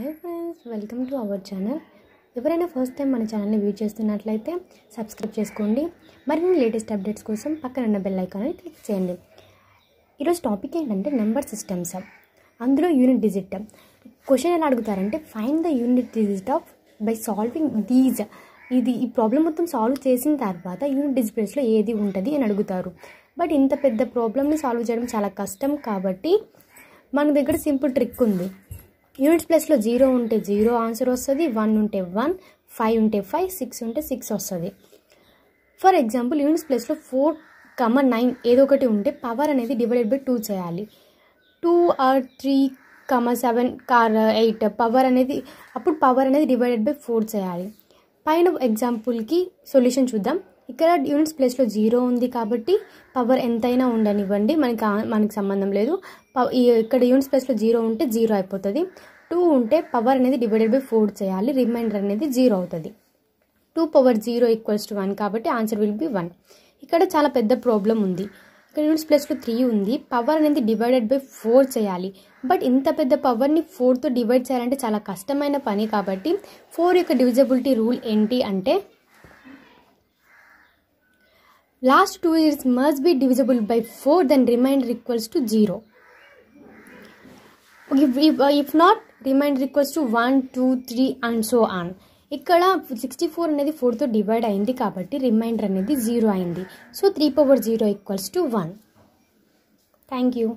hi friends welcome to our channel ఎవరైనా first time మన ఛానల్ని వ్యూ చేస్తున్నట్లయితే సబ్స్క్రైబ్ చేసుకోండి మరిన్ని లేటెస్ట్ అప్డేట్స్ కోసం పక్కన ఉన్న బెల్ ఐకాన్ని క్లిక్ చేయండి ఈరోజు టాపిక్ ఏంటంటే నెంబర్ సిస్టమ్స్ అందులో యూనిట్ డిజిట్ క్వశ్చన్ ఎలా అడుగుతారంటే find the unit digit of by solving these ఇది ఈ ప్రాబ్లం మొత్తం సాల్వ్ చేసిన తర్వాత యూనిట్ డిజిట్స్లో ఏది ఉంటుంది అని అడుగుతారు బట్ ఇంత పెద్ద ప్రాబ్లమ్ని సాల్వ్ చేయడం చాలా కష్టం కాబట్టి మన దగ్గర సింపుల్ ట్రిక్ ఉంది యూనిట్స్ ప్లేస్లో జీరో ఉంటే జీరో ఆన్సర్ వస్తుంది వన్ ఉంటే వన్ ఫైవ్ ఉంటే ఫైవ్ సిక్స్ ఉంటే సిక్స్ వస్తుంది ఫర్ ఎగ్జాంపుల్ యూనిట్స్ ప్లేస్లో ఫోర్ కమ నైన్ ఏదో ఒకటి ఉంటే పవర్ అనేది డివైడెడ్ బై టూ చేయాలి two or three comma seven or eight power అనేది అప్పుడు పవర్ అనేది డివైడెడ్ బై ఫోర్ చేయాలి పైన ఎగ్జాంపుల్కి సొల్యూషన్ చూద్దాం ఇక్కడ యూనిట్స్ ప్లేస్లో జీరో ఉంది కాబట్టి పవర్ ఎంతైనా ఉండనివ్వండి మనకి మనకి సంబంధం లేదు ఇక్కడ యూనిట్స్ ప్లేస్లో జీరో ఉంటే జీరో అయిపోతుంది టూ ఉంటే పవర్ అనేది డివైడెడ్ బై ఫోర్ చేయాలి రిమైండర్ అనేది జీరో అవుతుంది two power zero equals to one కాబట్టి ఆన్సర్ విల్ బి వన్ ఇక్కడ చాలా పెద్ద ప్రాబ్లం ఉంది ఇక్కడ యూనిట్స్ ప్లేస్లో త్రీ ఉంది పవర్ అనేది డివైడెడ్ బై ఫోర్ చేయాలి బట్ ఇంత పెద్ద పవర్ని ఫోర్తో డివైడ్ చేయాలంటే చాలా కష్టమైన పని కాబట్టి ఫోర్ యొక్క డివిజబిలిటీ రూల్ ఏంటి అంటే last two years must be divisible by four then remainder equals to zero if not remainder equals to one two three and so on ఇక్కడ సిక్స్టీ ఫోర్ అనేది ఫోర్తో డివైడ్ అయింది కాబట్టి రిమైండర్ అనేది zero అయింది so three power zero equals to one thank you